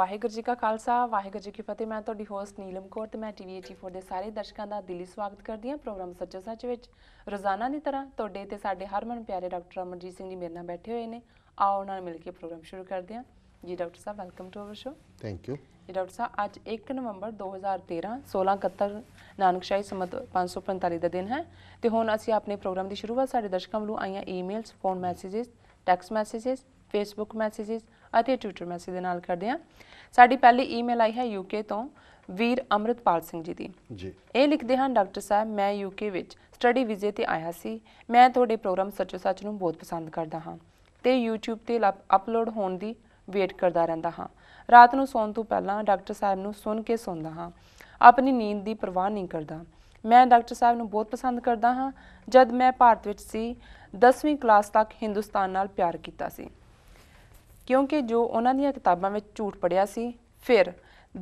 ਵਾਹਿਗੁਰੂ ਜੀ ਕਾ ਖਾਲਸਾ ਵਾਹਿਗੁਰੂ ਜੀ ਕੀ ਫਤਿਹ ਮੈਂ ਤੁਹਾਡੀ ਹੋਸਟ ਨੀਲਮ ਕੌਰ ਤੇ ਮੈਂ ਟੀਵੀ 84 ਦੇ ਸਾਰੇ ਦਰਸ਼ਕਾਂ ਦਾ ਦਿਲੀ ਸਵਾਗਤ ਕਰਦੀ ਹਾਂ ਪ੍ਰੋਗਰਾਮ ਸੱਚਾ ਸੱਚ ਵਿੱਚ ਰੋਜ਼ਾਨਾ ਦੀ ਤਰ੍ਹਾਂ ਤੁਹਾਡੇ ਤੇ ਸਾਡੇ ਹਰਮਨ ਪਿਆਰੇ ਡਾਕਟਰ ਅਮਰਜੀਤ ਸਿੰਘ ਜੀ ਮੇਰੇ ਨਾਲ ਬੈਠੇ ਹੋਏ ਨੇ ਆਓ ਉਹਨਾਂ ਨਾਲ ਮਿਲ ਕੇ ਪ੍ਰੋਗਰਾਮ ਸ਼ੁਰੂ ਕਰਦੇ ਹਾਂ ਜੀ ਡਾਕਟਰ ਸਾਹਿਬ welcome to our show thank you ਜੀ ਡਾਕਟਰ ਸਾਹਿਬ ਅੱਜ 1 ਨਵੰਬਰ 2013 1671 ਨਾਨਕਸ਼ਾਹੀ ਸਮਤ 545 ਦਾ ਦਿਨ ਹੈ ਤੇ ਹੁਣ ਅਸੀਂ ਆਪਣੇ ਪ੍ਰੋਗਰਾਮ ਦੀ ਸ਼ੁਰੂਆਤ ਸਾਡੇ ਦਰਸ਼ਕਾਂ ਵੱਲੋਂ ਆਈਆਂ emails phone messages text messages Facebook messages ਅਤੇ ਟਵਿੱਟਰ ਮੈਸੇਜ ਦੇ ਨਾਲ ਕਰਦੇ ਹਾਂ ਸਾਡੀ ਪਹਿਲੀ ਈਮੇਲ ਆਈ ਹੈ ਯੂਕੇ ਤੋਂ ਵੀਰ ਅਮਰਤਪਾਲ ਸਿੰਘ ਜੀ ਦੀ ਜੀ ਇਹ ਲਿਖਦੇ ਹਨ ਡਾਕਟਰ ਸਾਹਿਬ ਮੈਂ ਯੂਕੇ ਵਿੱਚ ਸਟੱਡੀ ਵੀਜ਼ੇ ਤੇ ਆਇਆ ਸੀ ਮੈਂ ਤੁਹਾਡੇ ਪ੍ਰੋਗਰਾਮ ਸੱਚੋ ਸੱਚ ਨੂੰ ਬਹੁਤ ਪਸੰਦ ਕਰਦਾ ਹਾਂ ਤੇ YouTube ਤੇ ਅਪਲੋਡ ਹੋਣ ਦੀ ਵੇਟ ਕਰਦਾ ਰਹਿੰਦਾ ਹਾਂ ਰਾਤ ਨੂੰ ਸੌਣ ਤੋਂ ਪਹਿਲਾਂ ਡਾਕਟਰ ਸਾਹਿਬ ਨੂੰ ਸੁਣ ਕੇ ਸੌਂਦਾ ਹਾਂ ਆਪਣੀ ਨੀਂਦ ਦੀ ਪਰਵਾਹ ਨਹੀਂ ਕਰਦਾ ਮੈਂ ਡਾਕਟਰ ਸਾਹਿਬ ਨੂੰ ਬਹੁਤ ਪਸੰਦ ਕਰਦਾ ਹਾਂ ਜਦ ਮੈਂ ਭਾਰਤ ਵਿੱਚ ਸੀ 10ਵੀਂ ਕਲਾਸ ਤੱਕ ਹਿੰਦੁਸਤਾਨ ਨਾਲ ਪਿਆਰ ਕੀਤਾ ਸੀ ਕਿਉਂਕਿ ਜੋ ਉਹਨਾਂ ਦੀਆਂ ਕਿਤਾਬਾਂ ਵਿੱਚ ਝੂਠ ਪੜਿਆ ਸੀ ਫਿਰ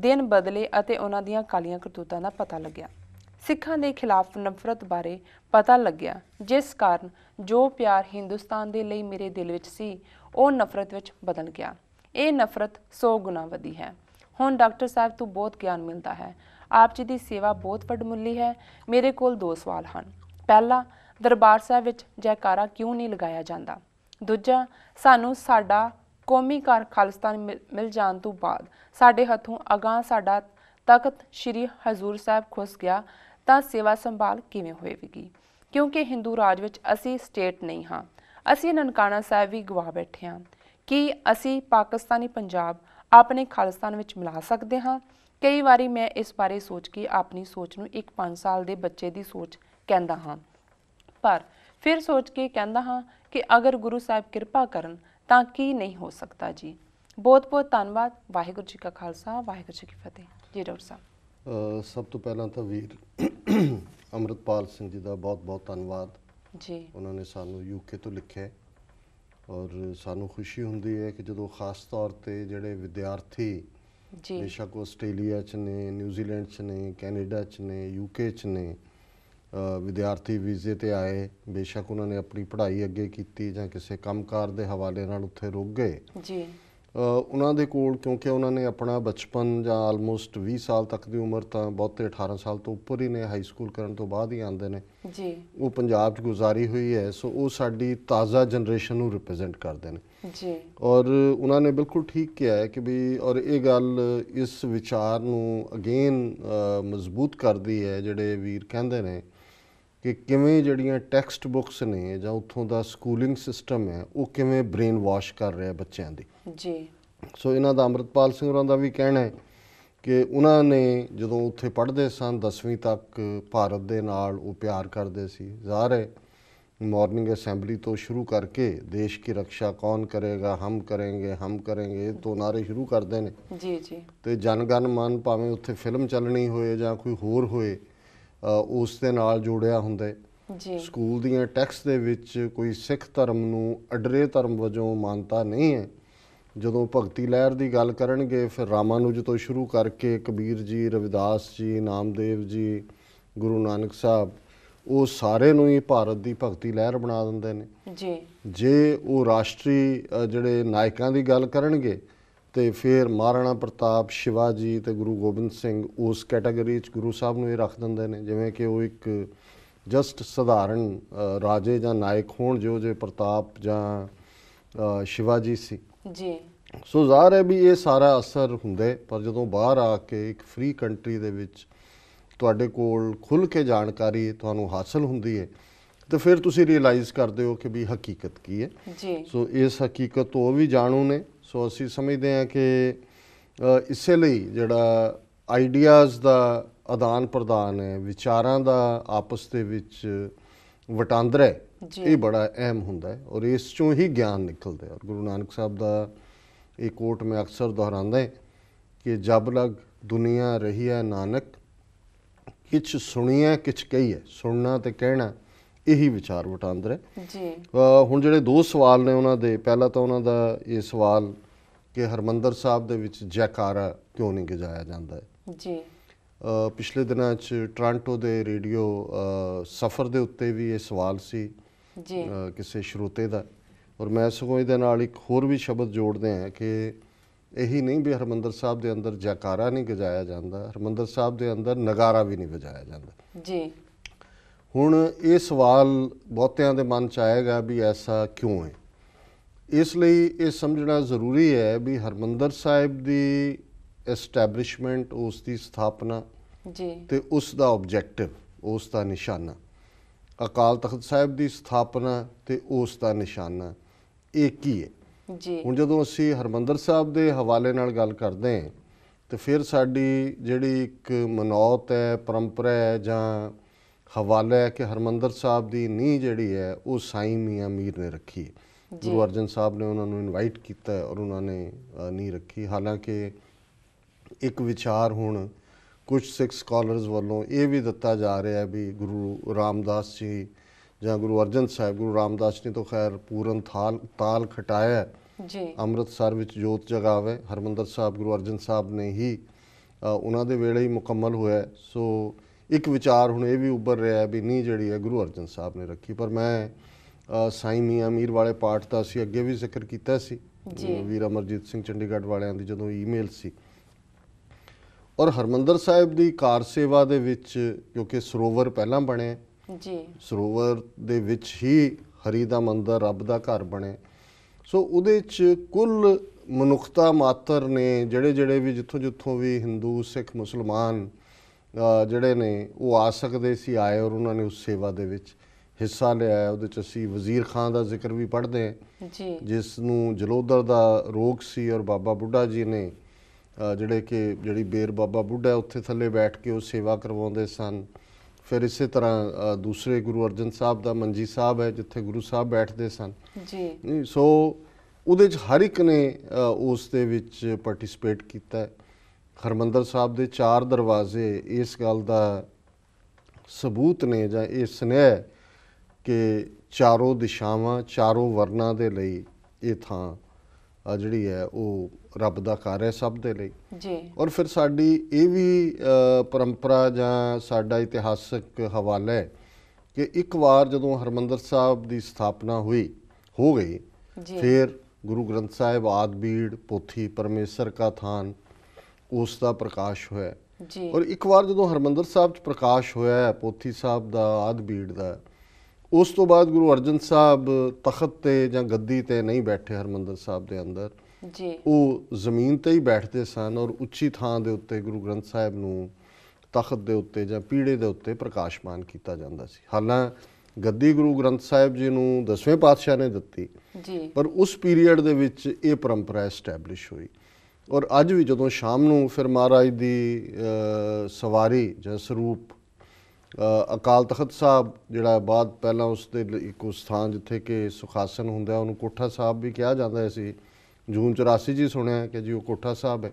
ਦਿਨ ਬਦਲੇ ਅਤੇ ਉਹਨਾਂ ਦੀਆਂ ਕਾਲੀਆਂ ਕਰਤੂਤਾਂ ਦਾ ਪਤਾ ਲੱਗਿਆ ਸਿੱਖਾਂ ਦੇ ਖਿਲਾਫ ਨਫ਼ਰਤ ਬਾਰੇ ਪਤਾ ਲੱਗਿਆ ਜਿਸ ਕਾਰਨ ਜੋ ਪਿਆਰ ਹਿੰਦੁਸਤਾਨ ਦੇ ਲਈ ਮੇਰੇ ਦਿਲ ਵਿੱਚ ਸੀ ਉਹ ਨਫ਼ਰਤ ਵਿੱਚ ਬਦਲ ਗਿਆ ਇਹ ਨਫ਼ਰਤ 100 ਗੁਣਾ ਵਧੀ ਹੈ ਹੁਣ ਡਾਕਟਰ ਸਾਹਿਬ ਤੋਂ ਬਹੁਤ ਗਿਆਨ ਮਿਲਦਾ ਹੈ ਆਪ ਜੀ ਦੀ ਸੇਵਾ ਬਹੁਤ ਵੱਡਮੁੱਲੀ ਹੈ ਮੇਰੇ ਕੋਲ ਦੋ ਸਵਾਲ ਹਨ ਪਹਿਲਾ ਦਰਬਾਰ ਸਾਹਿਬ ਵਿੱਚ ਜੈਕਾਰਾ ਕਿਉਂ ਨਹੀਂ ਲਗਾਇਆ ਜਾਂਦਾ ਦੂਜਾ ਸਾਨੂੰ ਸਾਡਾ ਕੌਮੀ ਕਾਰ ਖਾਲਸਤਾਨ ਮਿਲ ਜਾਣ ਤੋਂ ਬਾਅਦ ਸਾਡੇ ਹੱਥੋਂ ਅਗਾ ਸਾਡਾ ਤਖਤ ਸ੍ਰੀ ਹਜ਼ੂਰ ਸਾਹਿਬ ਖੁੱਸ ਗਿਆ ਤਾਂ ਸੇਵਾ ਸੰਭਾਲ ਕਿਵੇਂ ਹੋਵੇਗੀ ਕਿਉਂਕਿ ਹਿੰਦੂ ਰਾਜ ਵਿੱਚ ਅਸੀਂ ਸਟੇਟ ਨਹੀਂ ਹਾਂ ਅਸੀਂ ਨਨਕਾਣਾ ਸਾਹਿਬ ਵੀ ਗਵਾ ਬੈਠੇ ਹਾਂ ਕੀ ਅਸੀਂ ਪਾਕਿਸਤਾਨੀ ਪੰਜਾਬ ਆਪਣੇ ਖਾਲਸਤਾਨ ਵਿੱਚ ਮਿਲਾ ਸਕਦੇ ਹਾਂ ਕਈ ਵਾਰੀ ਮੈਂ ਇਸ ਬਾਰੇ ਸੋਚ ਕੇ ਆਪਣੀ ਸੋਚ ਨੂੰ ਇੱਕ 5 ਸਾਲ ਦੇ ਬੱਚੇ ਦੀ ਸੋਚ ਕਹਿੰਦਾ ਹਾਂ ਪਰ ਫਿਰ ਸੋਚ ਕੇ ਕਹਿੰਦਾ ਹਾਂ ਕਿ ਅਗਰ ਗੁਰੂ ਸਾਹਿਬ ਕਿਰਪਾ ਕਰਨ ਤਾਂ ਕੀ ਨਹੀਂ ਹੋ ਸਕਦਾ ਜੀ ਬਹੁਤ ਬਹੁਤ ਧੰਨਵਾਦ ਵਾਹਿਗੁਰੂ ਜੀ ਕਾ ਖਾਲਸਾ ਵਾਹਿਗੁਰੂ ਜੀ ਕੀ ਫਤਿਹ ਜੀ ਡਾਕਟਰ ਸਾਹਿਬ ਸਭ ਤੋਂ ਪਹਿਲਾਂ ਤਾਂ ਵੀਰ ਅਮਰਤਪਾਲ ਸਿੰਘ ਜੀ ਦਾ ਬਹੁਤ ਬਹੁਤ ਧੰਨਵਾਦ ਜੀ ਉਹਨਾਂ ਨੇ ਸਾਨੂੰ ਯੂਕੇ ਤੋਂ ਲਿਖਿਆ ਔਰ ਸਾਨੂੰ ਖੁਸ਼ੀ ਹੁੰਦੀ ਹੈ ਕਿ ਜਦੋਂ ਖਾਸ ਤੌਰ ਤੇ ਜਿਹੜੇ ਵਿਦਿਆਰਥੀ ਜੀ ਬੇਸ਼ੱਕ ਆਸਟ੍ਰੇਲੀਆ ਚ ਨੇ ਨਿਊਜ਼ੀਲੈਂਡ ਚ ਨੇ ਕੈਨੇਡਾ ਚ ਨੇ ਯੂਕੇ ਚ ਨੇ ਵਿਦਿਆਰਥੀ ਵੀਜ਼ੇ ਤੇ ਆਏ ਬੇਸ਼ੱਕ ਉਹਨਾਂ ਨੇ ਆਪਣੀ ਪੜ੍ਹਾਈ ਅੱਗੇ ਕੀਤੀ ਜਾਂ ਕਿਸੇ ਕੰਮਕਾਰ ਦੇ ਹਵਾਲੇ ਨਾਲ ਉੱਥੇ ਰੁਕ ਗਏ ਜੀ ਉਹਨਾਂ ਦੇ ਕੋਲ ਕਿਉਂਕਿ ਉਹਨਾਂ ਨੇ ਆਪਣਾ ਬਚਪਨ ਜਾਂ ਆਲਮੋਸਟ 20 ਸਾਲ ਤੱਕ ਦੀ ਉਮਰ ਤਾਂ ਬਹੁਤੇ 18 ਸਾਲ ਤੋਂ ਉੱਪਰ ਹੀ ਨੇ ਹਾਈ ਸਕੂਲ ਕਰਨ ਤੋਂ ਬਾਅਦ ਹੀ ਆਉਂਦੇ ਨੇ ਜੀ ਉਹ ਪੰਜਾਬ 'ਚ ਗੁਜ਼ਾਰੀ ਹੋਈ ਹੈ ਸੋ ਉਹ ਸਾਡੀ ਤਾਜ਼ਾ ਜਨਰੇਸ਼ਨ ਨੂੰ ਰਿਪਰੈਜ਼ੈਂਟ ਕਰਦੇ ਨੇ ਜੀ ਔਰ ਉਹਨਾਂ ਨੇ ਬਿਲਕੁਲ ਠੀਕ ਕਿਹਾ ਹੈ ਕਿ ਵੀ ਔਰ ਇਹ ਗੱਲ ਇਸ ਵਿਚਾਰ ਨੂੰ ਅਗੇਨ ਮਜ਼ਬੂਤ ਕਰਦੀ ਹੈ ਜਿਹੜੇ ਵੀਰ ਕਹਿੰਦੇ ਨੇ ਕਿ ਕਿਵੇਂ ਜਿਹੜੀਆਂ ਟੈਕਸਟ ਬੁੱਕਸ ਨੇ ਜਾਂ ਉੱਥੋਂ ਦਾ ਸਕੂਲਿੰਗ ਸਿਸਟਮ ਹੈ ਉਹ ਕਿਵੇਂ ਬ੍ਰੇਨ ਵਾਸ਼ ਕਰ ਰਿਹਾ ਬੱਚਿਆਂ ਦੀ ਜੀ ਸੋ ਇਹਨਾਂ ਦਾ ਅਮਰਤਪਾਲ ਸਿੰਘ ਹੋਰਾਂ ਦਾ ਵੀ ਕਹਿਣਾ ਹੈ ਕਿ ਉਹਨਾਂ ਨੇ ਜਦੋਂ ਉੱਥੇ ਪੜ੍ਹਦੇ ਸਨ 10ਵੀਂ ਤੱਕ ਭਾਰਤ ਦੇ ਨਾਲ ਉਹ ਪਿਆਰ ਕਰਦੇ ਸੀ ਜ਼ਾਹਰ ਹੈ ਮਾਰਨਿੰਗ ਅਸੈਂਬਲੀ ਤੋਂ ਸ਼ੁਰੂ ਕਰਕੇ ਦੇਸ਼ ਦੀ ਰੱਖਿਆ ਕੌਣ ਕਰੇਗਾ ਹਮ ਕਰਾਂਗੇ ਹਮ ਕਰਾਂਗੇ ਤੋਂ ਨਾਰੇ ਸ਼ੁਰੂ ਕਰਦੇ ਨੇ ਜੀ ਜੀ ਤੇ ਜਨ ਗਨ ਮਨ ਭਾਵੇਂ ਉੱਥੇ ਫਿਲਮ ਚੱਲਣੀ ਹੋਏ ਜਾਂ ਕੋਈ ਹੋਰ ਹੋਏ ਉਸ ਦੇ ਨਾਲ ਜੋੜਿਆ ਹੁੰਦਾ ਜੀ ਸਕੂਲ ਦੀਆਂ ਟੈਕਸਟ ਦੇ ਵਿੱਚ ਕੋਈ ਸਿੱਖ ਧਰਮ ਨੂੰ ਅਡਰੇ ਧਰਮ ਵਜੋਂ ਮੰਨਤਾ ਨਹੀਂ ਹੈ ਜਦੋਂ ਭਗਤੀ ਲਹਿਰ ਦੀ ਗੱਲ ਕਰਨਗੇ ਫਿਰ ਰਾਮਾਨੁਜ ਤੋਂ ਸ਼ੁਰੂ ਕਰਕੇ ਕਬੀਰ ਜੀ ਰਵਿਦਾਸ ਜੀ ਨਾਮਦੇਵ ਜੀ ਗੁਰੂ ਨਾਨਕ ਸਾਹਿਬ ਉਹ ਸਾਰੇ ਨੂੰ ਹੀ ਭਾਰਤ ਦੀ ਭਗਤੀ ਲਹਿਰ ਬਣਾ ਦਿੰਦੇ ਨੇ ਜੀ ਜੇ ਉਹ ਰਾਸ਼ਟਰੀ ਜਿਹੜੇ ਨਾਇਕਾਂ ਦੀ ਗੱਲ ਕਰਨਗੇ ਤੇ ਫਿਰ ਮਹਾਰਾਣਾ ਪ੍ਰਤਾਪ ਸ਼ਿਵਾਜੀ ਤੇ ਗੁਰੂ ਗੋਬਿੰਦ ਸਿੰਘ ਉਸ ਕੈਟਾਗਰੀ 'ਚ ਗੁਰੂ ਸਾਹਿਬ ਨੂੰ ਇਹ ਰੱਖ ਦਿੰਦੇ ਨੇ ਜਿਵੇਂ ਕਿ ਉਹ ਇੱਕ ਜਸਟ ਸਧਾਰਨ ਰਾਜੇ ਜਾਂ ਨਾਇਕ ਹੋਣ ਜੋ ਜੇ ਪ੍ਰਤਾਪ ਜਾਂ ਸ਼ਿਵਾਜੀ ਸੀ ਜੀ ਸੋ ਜ਼ਾਹਰ ਹੈ ਵੀ ਇਹ ਸਾਰਾ ਅਸਰ ਹੁੰਦੇ ਪਰ ਜਦੋਂ ਬਾਹਰ ਆ ਕੇ ਇੱਕ ਫ੍ਰੀ ਕੰਟਰੀ ਦੇ ਵਿੱਚ ਤੁਹਾਡੇ ਕੋਲ ਖੁੱਲ ਕੇ ਜਾਣਕਾਰੀ ਤੁਹਾਨੂੰ ਹਾਸਲ ਹੁੰਦੀ ਹੈ ਤੇ ਫਿਰ ਤੁਸੀਂ ਰਿਅਲਾਈਜ਼ ਕਰਦੇ ਹੋ ਕਿ ਵੀ ਹਕੀਕਤ ਕੀ ਹੈ ਜੀ ਸੋ ਇਸ ਹਕੀਕਤ ਤੋਂ ਵੀ ਜਾਣੂ ਨੇ ਸੋ ਅਸੀਂ ਸਮਝਦੇ ਹਾਂ ਕਿ ਇਸੇ ਲਈ ਜਿਹੜਾ ਆਈਡੀਆਜ਼ ਦਾ ਆਦਾਨ ਪ੍ਰਦਾਨ ਹੈ ਵਿਚਾਰਾਂ ਦਾ ਆਪਸ ਦੇ ਵਿੱਚ ਵਟਾਂਦਰਾ ਇਹ ਬੜਾ ਅਹਿਮ ਹੁੰਦਾ ਹੈ ਔਰ ਇਸ ਚੋਂ ਹੀ ਗਿਆਨ ਨਿਕਲਦਾ ਹੈ ਔਰ ਗੁਰੂ ਨਾਨਕ ਸਾਹਿਬ ਦਾ ਇਹ ਕੋਟ ਮੈਂ ਅਕਸਰ ਦੁਹਰਾਉਂਦਾ ਹੈ ਕਿ ਜਬ ਲਗ ਦੁਨੀਆ ਰਹੀ ਹੈ ਨਾਨਕ ਕਿਛ ਸੁਣੀਐ ਕਿਛ ਕਹੀਐ ਸੁਣਨਾ ਤੇ ਕਹਿਣਾ ਇਹੀ ਵਿਚਾਰ ਵਟਾਂਦਰ ਹੈ ਜੀ ਹੁਣ ਜਿਹੜੇ ਦੋ ਸਵਾਲ ਨੇ ਉਹਨਾਂ ਦੇ ਪਹਿਲਾ ਤਾਂ ਉਹਨਾਂ ਦਾ ਇਹ ਸਵਾਲ ਕਿ ਹਰਮੰਦਰ ਸਾਹਿਬ ਦੇ ਵਿੱਚ ਜੈਕਾਰਾ ਕਿਉਂ ਨਹੀਂ ਗਜਾਇਆ ਜਾਂਦਾ ਜੀ ਪਿਛਲੇ ਦਿਨਾਂ 'ਚ ਟ੍ਰਾਂਟੋ ਦੇ ਰੇਡੀਓ ਸਫ਼ਰ ਦੇ ਉੱਤੇ ਵੀ ਇਹ ਸਵਾਲ ਸੀ ਜੀ ਕਿਸੇ ਸ਼ਰੋਤੇ ਦਾ ਔਰ ਮੈਂ ਸਗੋਂ ਇਹਦੇ ਨਾਲ ਇੱਕ ਹੋਰ ਵੀ ਸ਼ਬਦ ਜੋੜਦੇ ਆ ਕਿ ਇਹੀ ਨਹੀਂ ਵੀ ਹਰਮੰਦਰ ਸਾਹਿਬ ਦੇ ਅੰਦਰ ਜੈਕਾਰਾ ਨਹੀਂ ਗਜਾਇਆ ਜਾਂਦਾ ਹਰਮੰਦਰ ਸਾਹਿਬ ਦੇ ਅੰਦਰ ਨਗਾਰਾ ਵੀ ਨਹੀਂ ਵਜਾਇਆ ਜਾਂਦਾ ਜੀ ਹੁਣ ਇਹ ਸਵਾਲ ਬਹੁਤਿਆਂ ਦੇ ਮਨ 'ਚ ਆਏਗਾ ਵੀ ਐਸਾ ਕਿਉਂ ਹੈ ਇਸ ਲਈ ਇਹ ਸਮਝਣਾ ਜ਼ਰੂਰੀ ਹੈ ਵੀ ਹਰਮੰਦਰ ਸਾਹਿਬ ਦੀ ਐਸਟੈਬਲਿਸ਼ਮੈਂਟ ਉਸ ਦੀ ਸਥਾਪਨਾ ਜੀ ਤੇ ਉਸ ਦਾ ਆਬਜੈਕਟਿਵ ਉਸ ਦਾ ਨਿਸ਼ਾਨਾ ਅਕਾਲ ਤਖਤ ਸਾਹਿਬ ਦੀ ਸਥਾਪਨਾ ਤੇ ਉਸ ਦਾ ਨਿਸ਼ਾਨਾ ਇਹ ਕੀ ਹੈ ਜੀ ਹੁਣ ਜਦੋਂ ਅਸੀਂ ਹਰਮੰਦਰ ਸਾਹਿਬ ਦੇ ਹਵਾਲੇ ਨਾਲ ਗੱਲ ਕਰਦੇ ਹਾਂ ਤੇ ਫਿਰ ਸਾਡੀ ਜਿਹੜੀ ਇੱਕ ਮਨੌਤ ਹੈ ਪਰੰਪਰਾ ਹੈ ਜਾਂ ਹਵਾਲਾ ਹੈ ਕਿ ਹਰਮੰਦਰ ਸਾਹਿਬ ਦੀ ਨੀ ਜਿਹੜੀ ਹੈ ਉਹ ਸਾਈਂ ਮੀਆਂ ਮੀਰ ਨੇ ਰੱਖੀ ਹੈ ਗੁਰੂ ਅਰਜਨ ਸਾਹਿਬ ਨੇ ਉਹਨਾਂ ਨੂੰ ਇਨਵਾਈਟ ਕੀਤਾ ਹੈ ਔਰ ਉਹਨਾਂ ਨੇ ਨੀ ਰੱਖੀ ਹਾਲਾਂਕਿ ਇੱਕ ਵਿਚਾਰ ਹੁਣ ਕੁਝ ਸਿੱਖ ਸਕਾਲਰਸ ਵੱਲੋਂ ਇਹ ਵੀ ਦਿੱਤਾ ਜਾ ਰਿਹਾ ਹੈ ਵੀ ਗੁਰੂ ਰਾਮਦਾਸ ਜੀ ਜਾਂ ਗੁਰੂ ਅਰਜਨ ਸਾਹਿਬ ਗੁਰੂ ਰਾਮਦਾਸ ਨੇ ਤਾਂ ਖੈਰ ਪੂਰਨ ਥਾਲ ਤਾਲ ਖਟਾਇਆ ਜੀ ਅੰਮ੍ਰਿਤਸਰ ਵਿੱਚ ਜੋਤ ਜਗਾਵੇ ਹਰਮੰਦਰ ਸਾਹਿਬ ਗੁਰੂ ਅਰਜਨ ਸਾਹਿਬ ਨੇ ਹੀ ਉਹਨਾਂ ਦੇ ਵੇਲੇ ਹੀ ਮੁਕੰਮਲ ਹੋਇਆ ਸੋ ਇੱਕ ਵਿਚਾਰ ਹੁਣ ਇਹ ਵੀ ਉੱਭਰ ਰਿਹਾ ਵੀ ਨਹੀਂ ਜਿਹੜੀ ਹੈ ਗੁਰੂ ਅਰਜਨ ਸਾਹਿਬ ਨੇ ਰੱਖੀ ਪਰ ਮੈਂ ਸਾਈ ਮੀਆਂ ਮੀਰ ਵਾਲੇ ਪਾਠ ਦਾ ਅਸੀਂ ਅੱਗੇ ਵੀ ਜ਼ਿਕਰ ਕੀਤਾ ਸੀ ਵੀਰ ਅਮਰਜੀਤ ਸਿੰਘ ਚੰਡੀਗੜ੍ਹ ਵਾਲਿਆਂ ਦੀ ਜਦੋਂ ਈਮੇਲ ਸੀ ਔਰ ਹਰਮੰਦਰ ਸਾਹਿਬ ਦੀ ਕਾਰ ਸੇਵਾ ਦੇ ਵਿੱਚ ਕਿਉਂਕਿ ਸਰੋਵਰ ਪਹਿਲਾਂ ਬਣੇ ਜੀ ਸਰੋਵਰ ਦੇ ਵਿੱਚ ਹੀ ਹਰੀ ਦਾ ਮੰਦਰ ਰੱਬ ਦਾ ਘਰ ਬਣੇ ਸੋ ਉਹਦੇ ਚ ਕੁੱਲ ਮਨੁੱਖਤਾ ਮਾਤਰ ਨੇ ਜਿਹੜੇ ਜਿਹੜੇ ਵੀ ਜਿੱਥੋਂ ਜਿੱਥੋਂ ਵੀ ਹਿੰਦੂ ਸਿੱਖ ਮੁਸਲਮਾਨ ਜਿਹੜੇ ਨੇ ਉਹ ਆ ਸਕਦੇ ਸੀ ਆਏ ਔਰ ਉਹਨਾਂ ਨੇ ਉਸ ਸੇਵਾ ਦੇ ਵਿੱਚ ਹਿੱਸਾ ਲਿਆ ਉਹਦੇ ਚ ਅਸੀਂ ਵਜ਼ੀਰ ਖਾਨ ਦਾ ਜ਼ਿਕਰ ਵੀ ਪੜ੍ਹਦੇ ਹਾਂ ਜੀ ਜਿਸ ਨੂੰ ਜਲੋਦਰ ਦਾ ਰੋਗ ਸੀ ਔਰ ਬਾਬਾ ਬੁੱਢਾ ਜੀ ਨੇ ਜਿਹੜੇ ਕਿ ਜਿਹੜੀ ਬੇਰ ਬਾਬਾ ਬੁੱਢਾ ਉੱਥੇ ਥੱਲੇ ਬੈਠ ਕੇ ਉਹ ਸੇਵਾ ਕਰਵਾਉਂਦੇ ਸਨ ਫਿਰ ਇਸੇ ਤਰ੍ਹਾਂ ਦੂਸਰੇ ਗੁਰੂ ਅਰਜਨ ਸਾਹਿਬ ਦਾ ਮੰਜੀ ਸਾਹਿਬ ਹੈ ਜਿੱਥੇ ਗੁਰੂ ਸਾਹਿਬ ਬੈਠਦੇ ਸਨ ਜੀ ਸੋ ਉਹਦੇ ਚ ਹਰ ਇੱਕ ਨੇ ਉਸ ਦੇ ਵਿੱਚ ਪਾਰਟਿਸਿਪੇਟ ਕੀਤਾ ਹਰਮੰਦਰ ਸਾਹਿਬ ਦੇ ਚਾਰ ਦਰਵਾਜ਼ੇ ਇਸ ਗੱਲ ਦਾ ਸਬੂਤ ਨੇ ਜਾਂ ਇਹ ਸੁਨੇਹ ਕਿ ਚਾਰੋਂ ਦਿਸ਼ਾਵਾਂ ਚਾਰੋਂ ਵਰਨਾ ਦੇ ਲਈ ਇਹ ਥਾਂ ਆ ਜਿਹੜੀ ਹੈ ਉਹ ਰੱਬ ਦਾ ਘਰ ਹੈ ਸਭ ਦੇ ਲਈ ਜੀ ਔਰ ਫਿਰ ਸਾਡੀ ਇਹ ਵੀ ਪਰੰਪਰਾ ਜਾਂ ਸਾਡਾ ਇਤਿਹਾਸਕ ਹਵਾਲਾ ਹੈ ਕਿ ਇੱਕ ਵਾਰ ਜਦੋਂ ਹਰਮੰਦਰ ਸਾਹਿਬ ਦੀ ਸਥਾਪਨਾ ਹੋਈ ਹੋ ਗਈ ਫਿਰ ਗੁਰੂ ਗ੍ਰੰਥ ਸਾਹਿਬ ਆਦਬੀੜ ਪੋਥੀ ਪਰਮੇਸ਼ਰ ਕਾ ਥਾਨ ਉਸ ਦਾ ਪ੍ਰਕਾਸ਼ ਹੋਇਆ ਜੀ ਔਰ ਇੱਕ ਵਾਰ ਜਦੋਂ ਹਰਮੰਦਰ ਸਾਹਿਬ 'ਚ ਪ੍ਰਕਾਸ਼ ਹੋਇਆ ਪੋਥੀ ਸਾਹਿਬ ਦਾ ਆਦ ਬੀੜ ਦਾ ਉਸ ਤੋਂ ਬਾਅਦ ਗੁਰੂ ਅਰਜਨ ਸਾਹਿਬ ਤਖਤ ਤੇ ਜਾਂ ਗੱਦੀ ਤੇ ਨਹੀਂ ਬੈਠੇ ਹਰਮੰਦਰ ਸਾਹਿਬ ਦੇ ਅੰਦਰ ਜੀ ਉਹ ਜ਼ਮੀਨ ਤੇ ਹੀ ਬੈਠਦੇ ਸਨ ਔਰ ਉੱਚੀ ਥਾਂ ਦੇ ਉੱਤੇ ਗੁਰੂ ਗ੍ਰੰਥ ਸਾਹਿਬ ਨੂੰ ਤਖਤ ਦੇ ਉੱਤੇ ਜਾਂ ਪੀੜੇ ਦੇ ਉੱਤੇ ਪ੍ਰਕਾਸ਼ਮਾਨ ਕੀਤਾ ਜਾਂਦਾ ਸੀ ਹਾਲਾਂ ਗੱਦੀ ਗੁਰੂ ਗ੍ਰੰਥ ਸਾਹਿਬ ਜੀ ਨੂੰ ਦਸਵੇਂ ਪਾਤਸ਼ਾਹ ਨੇ ਦਿੱਤੀ ਜੀ ਪਰ ਉਸ ਪੀਰੀਅਡ ਦੇ ਵਿੱਚ ਇਹ ਪਰੰਪਰਾ ਐਸਟੈਬਲਿਸ਼ ਹੋਈ ਔਰ ਅੱਜ ਵੀ ਜਦੋਂ ਸ਼ਾਮ ਨੂੰ ਫਿਰ ਮਹਾਰਾਜ ਦੀ ਸਵਾਰੀ ਜਾਂ ਸਰੂਪ ਅਕਾਲ ਤਖਤ ਸਾਹਿਬ ਜਿਹੜਾ ਬਾਅਦ ਪਹਿਲਾਂ ਉਸ ਦੇ ਇੱਕ ਸਥਾਨ ਜਿੱਥੇ ਕਿ ਸੁਖਾਸਨ ਹੁੰਦਾ ਉਹਨੂੰ ਕੋਠਾ ਸਾਹਿਬ ਵੀ ਕਿਹਾ ਜਾਂਦਾ ਸੀ ਜੂਨ 84 ਜੀ ਸੁਣਿਆ ਕਿ ਜੀ ਉਹ ਕੋਠਾ ਸਾਹਿਬ ਹੈ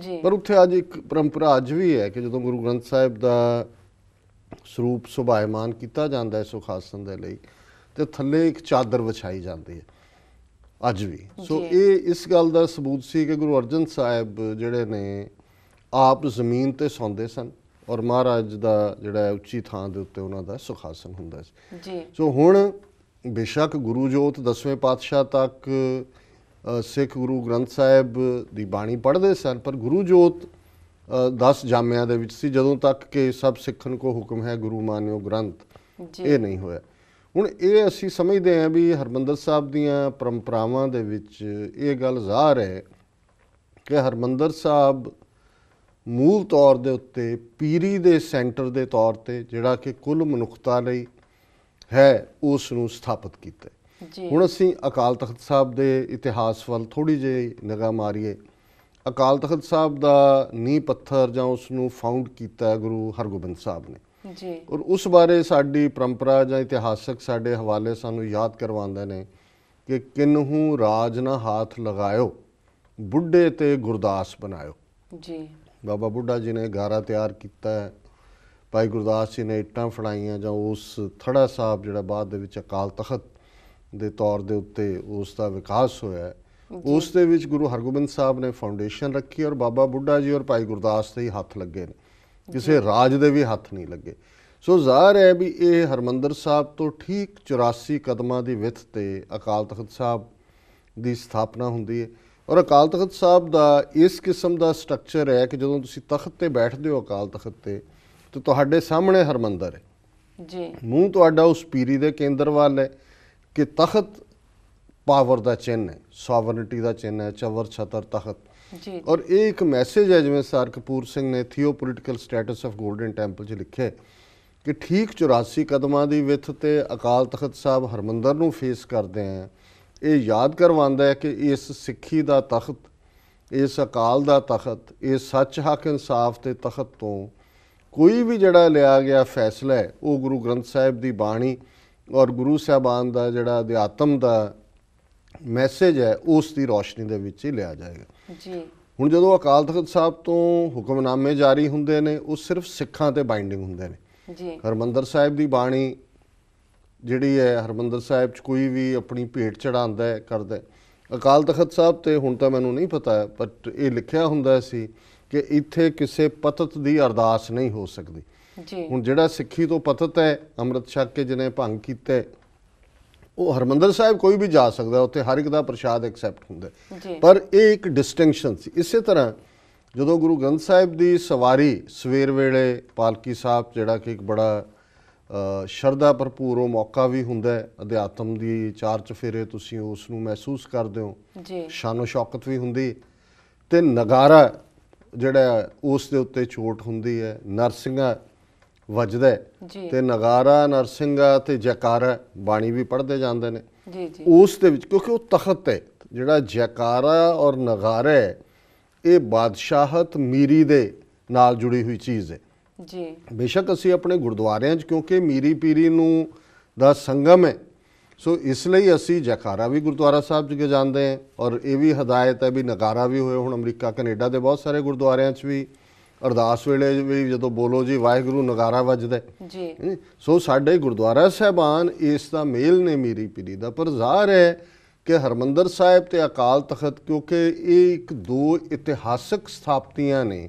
ਜੀ ਪਰ ਉੱਥੇ ਅੱਜ ਇੱਕ ਪਰੰਪਰਾ ਅੱਜ ਵੀ ਹੈ ਕਿ ਜਦੋਂ ਗੁਰੂ ਗ੍ਰੰਥ ਸਾਹਿਬ ਦਾ ਸਰੂਪ ਸੁਭਾਇਮਾਨ ਕੀਤਾ ਜਾਂਦਾ ਹੈ ਸੁਖਾਸਨ ਦੇ ਲਈ ਤੇ ਥੱਲੇ ਇੱਕ ਚਾਦਰ ਵਿਛਾਈ ਜਾਂਦੀ ਹੈ ਅੱਜ ਵੀ ਸੋ ਇਹ ਇਸ ਗੱਲ ਦਾ ਸਬੂਤ ਸੀ ਕਿ ਗੁਰੂ ਅਰਜਨ ਸਾਹਿਬ ਜਿਹੜੇ ਨੇ ਆਪ ਜ਼ਮੀਨ ਤੇ ਸੌਂਦੇ ਸਨ ਔਰ ਮਹਾਰਾਜ ਦਾ ਜਿਹੜਾ ਉੱਚੀ ਥਾਂ ਦੇ ਉੱਤੇ ਉਹਨਾਂ ਦਾ ਸੁਖਾਸਨ ਹੁੰਦਾ ਸੀ ਜੀ ਸੋ ਹੁਣ ਬੇਸ਼ੱਕ ਗੁਰੂ ਜੋਤ 10ਵੇਂ ਪਾਤਸ਼ਾਹ ਤੱਕ ਸਿੱਖ ਗੁਰੂ ਗ੍ਰੰਥ ਸਾਹਿਬ ਦੀ ਬਾਣੀ ਪੜ੍ਹਦੇ ਸਨ ਪਰ ਗੁਰੂ ਜੋਤ 10 ਜਾਮਿਆਂ ਦੇ ਵਿੱਚ ਸੀ ਜਦੋਂ ਤੱਕ ਕਿ ਸਭ ਸਿੱਖਣ ਕੋ ਹੁਕਮ ਹੈ ਗੁਰੂ ਮਾਨਿਓ ਗ੍ਰੰਥ ਇਹ ਨਹੀਂ ਹੋਇਆ ਹੁਣ ਇਹ ਅਸੀਂ ਸਮਝਦੇ ਹਾਂ ਵੀ ਹਰਮੰਦਰ ਸਾਹਿਬ ਦੀਆਂ ਪਰੰਪਰਾਵਾਂ ਦੇ ਵਿੱਚ ਇਹ ਗੱਲ ਜ਼ਾਹਰ ਹੈ ਕਿ ਹਰਮੰਦਰ ਸਾਹਿਬ ਮੂਲ ਤੌਰ ਦੇ ਉੱਤੇ ਪੀਰੀ ਦੇ ਸੈਂਟਰ ਦੇ ਤੌਰ ਤੇ ਜਿਹੜਾ ਕਿ ਕੁੱਲ ਮਨੁੱਖਤਾ ਲਈ ਹੈ ਉਸ ਨੂੰ ਸਥਾਪਿਤ ਕੀਤਾ ਹੁਣ ਅਸੀਂ ਅਕਾਲ ਤਖਤ ਸਾਹਿਬ ਦੇ ਇਤਿਹਾਸ ਵੱਲ ਥੋੜੀ ਜਿਹੀ ਨਿਗਾਹ ਮਾਰੀਏ ਅਕਾਲ ਤਖਤ ਸਾਹਿਬ ਦਾ ਨੀ ਪੱਥਰ ਜਾਂ ਉਸ ਨੂੰ ਫਾਊਂਡ ਕੀਤਾ ਗੁਰੂ ਹਰਗੋਬਿੰਦ ਸਾਹਿਬ ਨੇ ਜੀ ਔਰ ਉਸ ਬਾਰੇ ਸਾਡੀ ਪਰੰਪਰਾ ਜਾਂ ਇਤਿਹਾਸਕ ਸਾਡੇ ਹਵਾਲੇ ਸਾਨੂੰ ਯਾਦ ਕਰਵਾਉਂਦੇ ਨੇ ਕਿ ਕਿਨਹੂ ਰਾਜ ਨਾ ਹੱਥ ਲਗਾਇਓ ਬੁੱਢੇ ਤੇ ਗੁਰਦਾਸ ਬਣਾਇਓ ਜੀ ਬਾਬਾ ਬੁੱਢਾ ਜੀ ਨੇ ਘਾਰਾ ਤਿਆਰ ਕੀਤਾ ਹੈ ਭਾਈ ਗੁਰਦਾਸ ਜੀ ਨੇ ਇੱਟਾਂ ਫੜਾਈਆਂ ਜਾਂ ਉਸ ਥੜਾ ਸਾਹਿਬ ਜਿਹੜਾ ਬਾਅਦ ਦੇ ਵਿੱਚ ਅਕਾਲ ਤਖਤ ਦੇ ਤੌਰ ਦੇ ਉੱਤੇ ਉਸ ਦਾ ਵਿਕਾਸ ਹੋਇਆ ਉਸ ਦੇ ਵਿੱਚ ਗੁਰੂ ਹਰਗੋਬਿੰਦ ਸਾਹਿਬ ਨੇ ਫਾਊਂਡੇਸ਼ਨ ਰੱਖੀ ਔਰ ਬਾਬਾ ਬੁੱਢਾ ਜੀ ਔਰ ਭਾਈ ਗੁਰਦਾਸ ਦੇ ਹੀ ਹੱਥ ਲੱਗੇ ਨੇ ਕਿਸੇ ਰਾਜ ਦੇ ਵੀ ਹੱਥ ਨਹੀਂ ਲੱਗੇ ਸੋ ਜ਼ਾਹਰ ਹੈ ਵੀ ਇਹ ਹਰਮੰਦਰ ਸਾਹਿਬ ਤੋਂ ਠੀਕ 84 ਕਦਮਾਂ ਦੀ ਵਿੱਥ ਤੇ ਅਕਾਲ ਤਖਤ ਸਾਹਿਬ ਦੀ ਸਥਾਪਨਾ ਹੁੰਦੀ ਹੈ ਔਰ ਅਕਾਲ ਤਖਤ ਸਾਹਿਬ ਦਾ ਇਸ ਕਿਸਮ ਦਾ ਸਟਰਕਚਰ ਹੈ ਕਿ ਜਦੋਂ ਤੁਸੀਂ ਤਖਤ ਤੇ ਬੈਠਦੇ ਹੋ ਅਕਾਲ ਤਖਤ ਤੇ ਤੇ ਤੁਹਾਡੇ ਸਾਹਮਣੇ ਹਰਮੰਦਰ ਹੈ ਜੀ ਮੂੰਹ ਤੁਹਾਡਾ ਉਸ ਪੀਰੀ ਦੇ ਕੇਂਦਰ ਵੱਲ ਹੈ ਕਿ ਤਖਤ ਪਾਵਰ ਦਾ ਚਿੰਨ ਹੈ ਸੋਵਰਨਿਟੀ ਦਾ ਚਿੰਨ ਹੈ ਚਵਰ ਛਤਰ ਤਖਤ ਜੀ ਔਰ ਇਹ ਇੱਕ ਮੈਸੇਜ ਹੈ ਜਿਵੇਂ ਸਰ ਕਪੂਰ ਸਿੰਘ ਨੇ theopolitical status of Golden Temple 'ਚ ਲਿਖਿਆ ਕਿ ਠੀਕ 84 ਕਦਮਾਂ ਦੀ ਵਿੱਥ ਤੇ ਅਕਾਲ ਤਖਤ ਸਾਹਿਬ ਹਰਮੰਦਰ ਨੂੰ ਫੇਸ ਕਰਦੇ ਆ ਇਹ ਯਾਦ ਕਰਵਾਉਂਦਾ ਹੈ ਕਿ ਇਸ ਸਿੱਖੀ ਦਾ ਤਖਤ ਇਸ ਅਕਾਲ ਦਾ ਤਖਤ ਇਹ ਸੱਚ ਹੱਕ ਇਨਸਾਫ ਤੇ ਤਖਤ ਤੋਂ ਕੋਈ ਵੀ ਜਿਹੜਾ ਲਿਆ ਗਿਆ ਫੈਸਲਾ ਹੈ ਉਹ ਗੁਰੂ ਗ੍ਰੰਥ ਸਾਹਿਬ ਦੀ ਬਾਣੀ ਔਰ ਗੁਰੂ ਸਾਹਿਬਾਨ ਦਾ ਜਿਹੜਾ ਅਧਿਆਤਮ ਦਾ ਮੈਸੇਜ ਹੈ ਉਸ ਦੀ ਰੋਸ਼ਨੀ ਦੇ ਵਿੱਚ ਹੀ ਲਿਆ ਜਾਏਗਾ ਜੀ ਹੁਣ ਜਦੋਂ ਅਕਾਲ ਤਖਤ ਸਾਹਿਬ ਤੋਂ ਹੁਕਮਨਾਮੇ ਜਾਰੀ ਹੁੰਦੇ ਨੇ ਉਹ ਸਿਰਫ ਸਿੱਖਾਂ ਤੇ ਬਾਈਂਡਿੰਗ ਹੁੰਦੇ ਨੇ ਜੀ ਹਰਮੰਦਰ ਸਾਹਿਬ ਦੀ ਬਾਣੀ ਜਿਹੜੀ ਹੈ ਹਰਮੰਦਰ ਸਾਹਿਬ 'ਚ ਕੋਈ ਵੀ ਆਪਣੀ ਭੇਟ ਚੜਾਉਂਦਾ ਹੈ ਕਰਦਾ ਅਕਾਲ ਤਖਤ ਸਾਹਿਬ ਤੇ ਹੁਣ ਤਾਂ ਮੈਨੂੰ ਨਹੀਂ ਪਤਾ ਪਰ ਇਹ ਲਿਖਿਆ ਹੁੰਦਾ ਸੀ ਕਿ ਇੱਥੇ ਕਿਸੇ ਪਤਤ ਦੀ ਅਰਦਾਸ ਨਹੀਂ ਹੋ ਸਕਦੀ ਜੀ ਹੁਣ ਜਿਹੜਾ ਸਿੱਖੀ ਤੋਂ ਪਤਤ ਹੈ ਅੰਮ੍ਰਿਤ ਛੱਕ ਕੇ ਜਿਹਨੇ ਭੰਗ ਕੀਤਾ ਉਹ ਹਰਮੰਦਰ ਸਾਹਿਬ ਕੋਈ ਵੀ ਜਾ ਸਕਦਾ ਉੱਥੇ ਹਰ ਇੱਕ ਦਾ ਪ੍ਰਸ਼ਾਦ ਐਕਸੈਪਟ ਹੁੰਦਾ ਪਰ ਇਹ ਇੱਕ ਡਿਸਟਿੰਕਸ਼ਨ ਸੀ ਇਸੇ ਤਰ੍ਹਾਂ ਜਦੋਂ ਗੁਰੂ ਗ੍ਰੰਥ ਸਾਹਿਬ ਦੀ ਸਵਾਰੀ ਸਵੇਰ ਵੇਲੇ ਪਾਲਕੀ ਸਾਹਿਬ ਜਿਹੜਾ ਕਿ ਇੱਕ ਬੜਾ ਸ਼ਰਧਾ ਭਰਪੂਰ ਉਹ ਮੌਕਾ ਵੀ ਹੁੰਦਾ ਹੈ ਅਧਿਆਤਮ ਦੀ ਚਾਰ ਚਫੇਰੇ ਤੁਸੀਂ ਉਸ ਨੂੰ ਮਹਿਸੂਸ ਕਰਦੇ ਹੋ ਜੀ ਸ਼ਾਨੋ ਸ਼ੌਕਤ ਵੀ ਹੁੰਦੀ ਤੇ ਨਗਾਰਾ ਜਿਹੜਾ ਉਸ ਦੇ ਉੱਤੇ ਛੋਟ ਹੁੰਦੀ ਹੈ ਨਰਸਿੰਘਾ ਵੱਜਦਾ ਤੇ ਨਗਾਰਾ ਨਰਸਿੰਘਾ ਤੇ ਜੈਕਾਰਾ ਬਾਣੀ ਵੀ ਪੜਦੇ ਜਾਂਦੇ ਨੇ ਜੀ ਜੀ ਉਸ ਦੇ ਵਿੱਚ ਕਿਉਂਕਿ ਉਹ ਤਖਤ ਹੈ ਜਿਹੜਾ ਜੈਕਾਰਾ ਔਰ ਨਗਾਰਾ ਇਹ ਬਾਦਸ਼ਾਹਤ ਮੀਰੀ ਦੇ ਨਾਲ ਜੁੜੀ ਹੋਈ ਚੀਜ਼ ਹੈ ਜੀ ਬੇਸ਼ੱਕ ਅਸੀਂ ਆਪਣੇ ਗੁਰਦੁਆਰਿਆਂ 'ਚ ਕਿਉਂਕਿ ਮੀਰੀ ਪੀਰੀ ਨੂੰ ਦਾ ਸੰਗਮ ਹੈ ਸੋ ਇਸ ਲਈ ਅਸੀਂ ਜਖਾਰਾ ਵੀ ਗੁਰਦੁਆਰਾ ਸਾਹਿਬ ਜੀ ਜਾਂਦੇ ਹਾਂ ਔਰ ਇਹ ਵੀ ਹਦਾਇਤ ਹੈ ਵੀ ਨਗਾਰਾ ਵੀ ਹੋਏ ਹੁਣ ਅਮਰੀਕਾ ਕੈਨੇਡਾ ਦੇ ਬਹੁਤ ਸਾਰੇ ਗੁਰਦੁਆਰਿਆਂ 'ਚ ਵੀ ਅਰਦਾਸ ਵੇਲੇ ਵੀ ਜਦੋਂ ਬੋਲੋ ਜੀ ਵਾਹਿਗੁਰੂ ਨਗਾਰਾ ਵੱਜਦਾ ਜੀ ਸੋ ਸਾਡੇ ਗੁਰਦੁਆਰਾ ਸਹਿਬਾਨ ਇਸ ਦਾ ਮੇਲ ਨੇ ਮੇਰੀ ਪੀਰੀ ਦਾ ਪਰ ਜ਼ਾਹਰ ਹੈ ਕਿ ਹਰਮੰਦਰ ਸਾਹਿਬ ਤੇ ਅਕਾਲ ਤਖਤ ਕਿਉਂਕਿ ਇਹ ਇੱਕ ਦੋ ਇਤਿਹਾਸਕ ਸਥਾਪਤੀਆਂ ਨੇ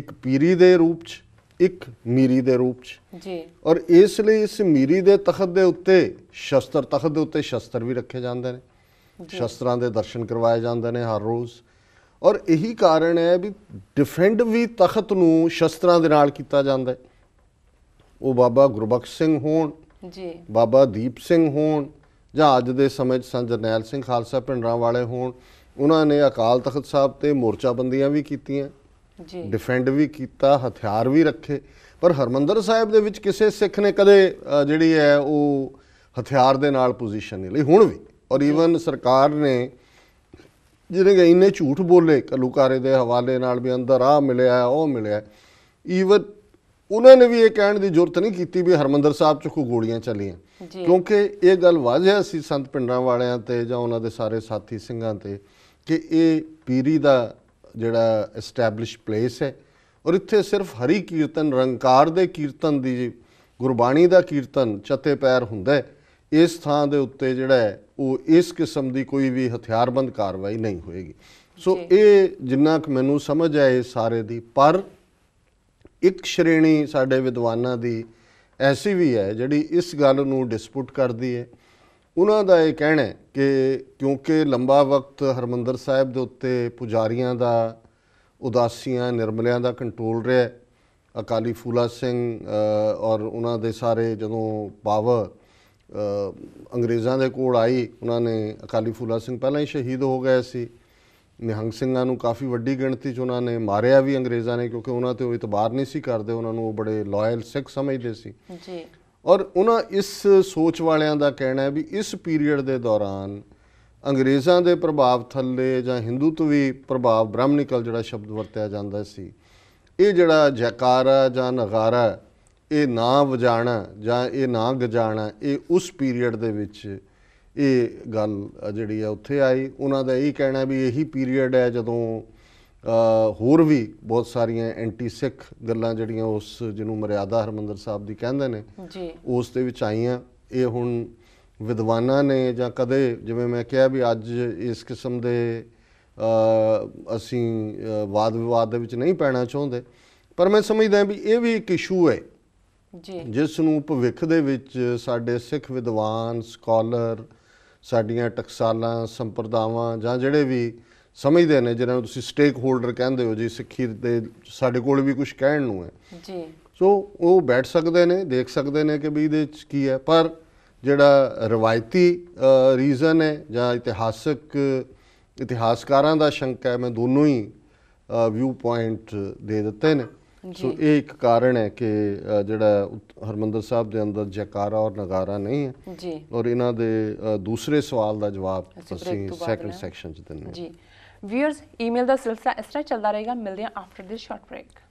ਇੱਕ ਪੀਰੀ ਦੇ ਰੂਪ 'ਚ ਇੱਕ ਮੀਰੀ ਦੇ ਰੂਪ 'ਚ ਜੀ ਔਰ ਇਸ ਲਈ ਇਸ ਮੀਰੀ ਦੇ ਤਖਤ ਦੇ ਉੱਤੇ ਸ਼ਸਤਰ ਤਖਤ ਦੇ ਉੱਤੇ ਸ਼ਸਤਰ ਵੀ ਰੱਖੇ ਜਾਂਦੇ ਨੇ ਸ਼ਸਤਰਾਂ ਦੇ ਦਰਸ਼ਨ ਕਰਵਾਏ ਜਾਂਦੇ ਨੇ ਹਰ ਰੋਜ਼ ਔਰ ਇਹੀ ਕਾਰਨ ਹੈ ਵੀ ਡਿਫੈਂਡ ਵੀ ਤਖਤ ਨੂੰ ਸ਼ਸਤਰਾਂ ਦੇ ਨਾਲ ਕੀਤਾ ਜਾਂਦਾ ਉਹ ਬਾਬਾ ਗੁਰਬਖਸ਼ ਸਿੰਘ ਹੋਣ ਜੀ ਬਾਬਾ ਦੀਪ ਸਿੰਘ ਹੋਣ ਜਾਂ ਅੱਜ ਦੇ ਸਮੇਂ 'ਚ ਸੰਤ ਜਰਨੈਲ ਸਿੰਘ ਖਾਲਸਾ ਪਿੰਡਰਾਂ ਵਾਲੇ ਹੋਣ ਉਹਨਾਂ ਨੇ ਅਕਾਲ ਤਖਤ ਸਾਹਿਬ ਤੇ ਮੋਰਚਾ ਬੰਦੀਆਂ ਵੀ ਕੀਤੀਆਂ ਜੀ ਡਿਫੈਂਡ ਵੀ ਕੀਤਾ ਹਥਿਆਰ ਵੀ ਰੱਖੇ ਪਰ ਹਰਮੰਦਰ ਸਾਹਿਬ ਦੇ ਵਿੱਚ ਕਿਸੇ ਸਿੱਖ ਨੇ ਕਦੇ ਜਿਹੜੀ ਹੈ ਉਹ ਹਥਿਆਰ ਦੇ ਨਾਲ ਪੋਜੀਸ਼ਨ ਨਹੀਂ ਲਈ ਹੁਣ ਵੀ ਔਰ ਈਵਨ ਸਰਕਾਰ ਨੇ ਜਿਹਨੇ ਕਿ ਇੰਨੇ ਝੂਠ ਬੋਲੇ ਕਲੂਕਾਰੇ ਦੇ ਹਵਾਲੇ ਨਾਲ ਵੀ ਅੰਦਰ ਆ ਮਿਲਿਆ ਉਹ ਮਿਲਿਆ ਈਵਨ ਉਹਨਾਂ ਨੇ ਵੀ ਇਹ ਕਹਿਣ ਦੀ ਜ਼ਰੂਰਤ ਨਹੀਂ ਕੀਤੀ ਵੀ ਹਰਮੰਦਰ ਸਾਹਿਬ 'ਚ ਕੋ ਗੋਲੀਆਂ ਚੱਲੀਆਂ ਕਿਉਂਕਿ ਇਹ ਗੱਲ ਵਾਜ਼ਿਆ ਸੀ ਸੰਤ ਪਿੰਡਾਂ ਵਾਲਿਆਂ ਤੇ ਜਾਂ ਉਹਨਾਂ ਦੇ ਸਾਰੇ ਸਾਥੀ ਸਿੰਘਾਂ ਤੇ ਕਿ ਇਹ ਪੀਰੀ ਦਾ ਜਿਹੜਾ ਐਸਟੈਬਲਿਸ਼ ਪਲੇਸ ਹੈ ਔਰ ਇੱਥੇ ਸਿਰਫ ਹਰੀ ਕੀਰਤਨ ਰੰਕਾਰ ਦੇ ਕੀਰਤਨ ਦੀ ਗੁਰਬਾਣੀ ਦਾ ਕੀਰਤਨ ਚੱਤੇ ਪੈਰ ਹੁੰਦਾ ਹੈ ਇਸ ਥਾਂ ਦੇ ਉੱਤੇ ਜਿਹੜਾ ਉਹ ਇਸ ਕਿਸਮ ਦੀ ਕੋਈ ਵੀ ਹਥਿਆਰਬੰਦ ਕਾਰਵਾਈ ਨਹੀਂ ਹੋਏਗੀ ਸੋ ਇਹ ਜਿੰਨਾ ਕਿ ਮੈਨੂੰ ਸਮਝ ਆਏ ਸਾਰੇ ਦੀ ਪਰ ਇੱਕ ਸ਼੍ਰੇਣੀ ਸਾਡੇ ਵਿਦਵਾਨਾਂ ਦੀ ਐਸੀ ਵੀ ਹੈ ਜਿਹੜੀ ਇਸ ਗੱਲ ਨੂੰ ਡਿਸਪੂਟ ਕਰਦੀ ਹੈ ਉਹਨਾਂ ਦਾ ਇਹ ਕਹਿਣਾ ਹੈ ਕਿ ਕਿਉਂਕਿ ਲੰਬਾ ਵਕਤ ਹਰਮੰਦਰ ਸਾਹਿਬ ਦੇ ਉੱਤੇ ਪੁਜਾਰੀਆਂ ਦਾ ਉਦਾਸੀਆਂ ਨਿਰਮਲਿਆਂ ਦਾ ਕੰਟਰੋਲ ਰਿਹਾ ਅਕਾਲੀ ਫੂਲਾ ਸਿੰਘ ਔਰ ਉਹਨਾਂ ਦੇ ਸਾਰੇ ਜਦੋਂ ਪਾਵਰ ਅੰਗਰੇਜ਼ਾਂ ਦੇ ਕੋਲ ਆਈ ਉਹਨਾਂ ਨੇ ਅਕਾਲੀ ਫੂਲਾ ਸਿੰਘ ਪਹਿਲਾਂ ਹੀ ਸ਼ਹੀਦ ਹੋ ਗਏ ਸੀ ਨਿਹੰਗ ਸਿੰਘਾਂ ਨੂੰ ਕਾਫੀ ਵੱਡੀ ਗਿਣਤੀ 'ਚ ਉਹਨਾਂ ਨੇ ਮਾਰਿਆ ਵੀ ਅੰਗਰੇਜ਼ਾਂ ਨੇ ਕਿਉਂਕਿ ਉਹਨਾਂ ਤੇ ਉਹ ਇਤਬਾਰ ਨਹੀਂ ਸੀ ਕਰਦੇ ਉਹਨਾਂ ਨੂੰ ਉਹ ਬੜੇ ਲਾਇਲ ਸਿੱਖ ਸਮਝਦੇ ਸੀ ਜੀ ਔਰ ਉਹਨਾਂ ਇਸ ਸੋਚ ਵਾਲਿਆਂ ਦਾ ਕਹਿਣਾ ਹੈ ਵੀ ਇਸ ਪੀਰੀਅਡ ਦੇ ਦੌਰਾਨ ਅੰਗਰੇਜ਼ਾਂ ਦੇ ਪ੍ਰਭਾਵ ਥੱਲੇ ਜਾਂ ਹਿੰਦੂਤਵੀ ਪ੍ਰਭਾਵ ਬ੍ਰਾਹਮਣਿਕਲ ਜਿਹੜਾ ਸ਼ਬਦ ਵਰਤਿਆ ਜਾਂਦਾ ਸੀ ਇਹ ਜਿਹੜਾ ਜੈਕਾਰਾ ਜਾਂ ਨਗਾਰਾ ਇਹ ਨਾ ਵਜਾਣਾ ਜਾਂ ਇਹ ਨਾ ਗਜਾਣਾ ਇਹ ਉਸ ਪੀਰੀਅਡ ਦੇ ਵਿੱਚ ਇਹ ਗੱਲ ਜਿਹੜੀ ਆ ਉੱਥੇ ਆਈ ਉਹਨਾਂ ਦਾ ਇਹ ਕਹਿਣਾ ਵੀ ਇਹੀ ਪੀਰੀਅਡ ਹੈ ਜਦੋਂ ਹੋਰ ਵੀ ਬਹੁਤ ਸਾਰੀਆਂ ਐਂਟੀ ਸਿੱਖ ਗੱਲਾਂ ਜਿਹੜੀਆਂ ਉਸ ਜਿਹਨੂੰ ਮਰਿਆਦਾ ਹਰਮੰਦਰ ਸਾਹਿਬ ਦੀ ਕਹਿੰਦੇ ਨੇ ਜੀ ਉਸ ਦੇ ਵਿੱਚ ਆਈਆਂ ਇਹ ਹੁਣ ਵਿਦਵਾਨਾਂ ਨੇ ਜਾਂ ਕਦੇ ਜਿਵੇਂ ਮੈਂ ਕਿਹਾ ਵੀ ਅੱਜ ਇਸ ਕਿਸਮ ਦੇ ਅਸੀਂ ਵਾਦ ਵਿਵਾਦ ਦੇ ਵਿੱਚ ਨਹੀਂ ਪੈਣਾ ਚਾਹੁੰਦੇ ਪਰ ਮੈਂ ਸਮਝਦਾ ਵੀ ਇਹ ਵੀ ਇੱਕ ਇਸ਼ੂ ਹੈ ਜੀ ਜਿਸ ਨੂੰ ਭਵਿੱਖ ਦੇ ਵਿੱਚ ਸਾਡੇ ਸਿੱਖ ਵਿਦਵਾਨ ਸਕਾਲਰ ਸਾਡੀਆਂ ਟਕਸਾਲਾਂ ਸੰਪਰਦਾਵਾਂ ਜਾਂ ਜਿਹੜੇ ਵੀ ਸਮਝਦੇ ਨੇ ਜਿਹਨਾਂ ਨੂੰ ਤੁਸੀਂ ਸਟੇਕ ਹੋਲਡਰ ਕਹਿੰਦੇ ਹੋ ਜੀ ਸਿੱਖੀ ਦੇ ਸਾਡੇ ਕੋਲ ਵੀ ਕੁਝ ਕਹਿਣ ਨੂੰ ਹੈ ਜੀ ਸੋ ਉਹ ਬੈਠ ਸਕਦੇ ਨੇ ਦੇਖ ਸਕਦੇ ਨੇ ਕਿ ਵੀ ਇਹਦੇ ਵਿੱਚ ਕੀ ਹੈ ਪਰ ਜਿਹੜਾ ਰਵਾਇਤੀ ਰੀਜ਼ਨ ਹੈ ਜਾਂ ਇਤਿਹਾਸਕ ਇਤਿਹਾਸਕਾਰਾਂ ਦਾ ਸ਼ੰਕਾ ਹੈ ਮੈਂ ਦੋਨੋਂ ਹੀ ਵਿਊ ਪੁਆਇੰਟ ਦੇ ਦਿੱਤੇ ਨੇ ਸੋ ਇਹ ਇੱਕ ਕਾਰਨ ਹੈ ਕਿ ਜਿਹੜਾ ਹਰਮੰਦਰ ਸਾਹਿਬ ਦੇ ਅੰਦਰ ਜਕਾਰਾ ਔਰ ਨਗਾਰਾ ਨਹੀਂ ਹੈ ਜੀ ਔਰ ਇਹਨਾਂ ਦੇ ਦੂਸਰੇ ਸਵਾਲ ਦਾ ਜਵਾਬ ਅਸੀਂ ਸੈਕੰਡ ਸੈਕਸ਼ਨ ਚ ਦਿੰਦੇ ਜੀ ਵੀਅਰਸ ਈਮੇਲ ਦਾ ਸਿਲਸਿਲਾ ਇਸ ਤਰ੍ਹਾਂ ਚੱਲਦਾ ਰਹੇਗਾ ਮਿਲਦੇ ਹਾਂ ਆਫਟਰ ਦਿਸ ਸ਼ਾਰਟ ਬ੍ਰੇਕ